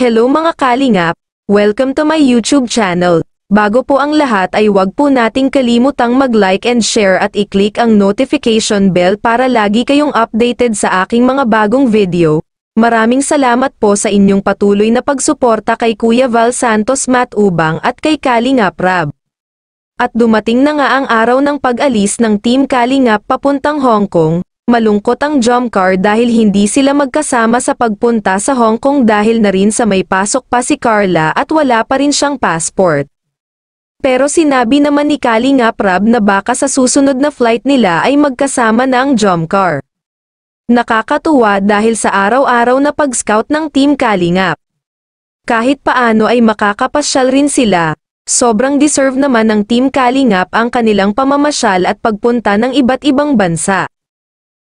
Hello mga kalingap! Welcome to my YouTube channel. Bago po ang lahat ay wag po nating kalimutang mag-like and share at i-click ang notification bell para lagi kayong updated sa aking mga bagong video. Maraming salamat po sa inyong patuloy na pagsuporta kay Kuya Val Santos Matubang at kay Kalingap Rab. At dumating na nga ang araw ng pag-alis ng Team Kalingap papuntang Hong Kong, malungkot ang Jomcar dahil hindi sila magkasama sa pagpunta sa Hong Kong dahil na rin sa may pasok pa si Carla at wala pa rin siyang passport. Pero sinabi naman ni Kali nga Prab na baka sa susunod na flight nila ay magkasama na ang Jomcar. Nakakatuwa dahil sa araw-araw na pag-scout ng Team Kalingap. Kahit paano ay makakapasyal rin sila, sobrang deserve naman ng Team Kalingap ang kanilang pamamasyal at pagpunta ng iba't ibang bansa.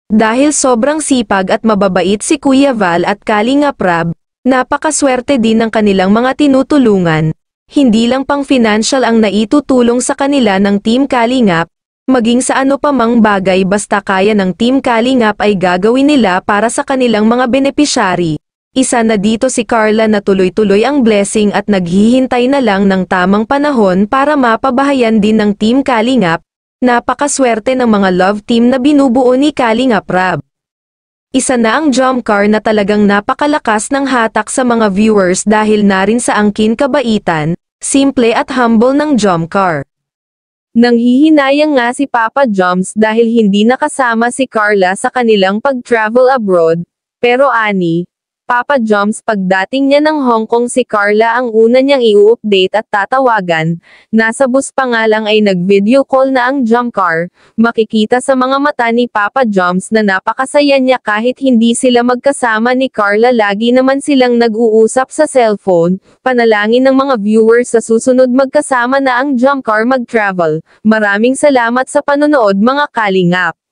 Dahil sobrang sipag at mababait si Kuya Val at Kalinga Prab, napakaswerte din ng kanilang mga tinutulungan. Hindi lang pang financial ang naitutulong sa kanila ng Team Kalingap, maging sa ano pa mang bagay basta kaya ng Team Kalingap ay gagawin nila para sa kanilang mga beneficiary. Isa na dito si Carla na tuloy-tuloy ang blessing at naghihintay na lang ng tamang panahon para mapabahayan din ng Team Kalingap Napakaswerte ng mga love team na binubuo ni Kalinga Prab. Isa na ang jump car na talagang napakalakas ng hatak sa mga viewers dahil na rin sa angkin kabaitan, simple at humble ng jump car. Nang hihinayang nga si Papa Joms dahil hindi nakasama si Carla sa kanilang pag-travel abroad, pero ani, Papa Joms pagdating niya ng Hong Kong si Carla ang una niyang i-update at tatawagan, nasa bus pa nga lang ay nag-video call na ang jump Car, makikita sa mga mata ni Papa Joms na napakasaya niya kahit hindi sila magkasama ni Carla lagi naman silang nag-uusap sa cellphone, panalangin ng mga viewers sa susunod magkasama na ang jump Car mag-travel, maraming salamat sa panonood mga kalingap.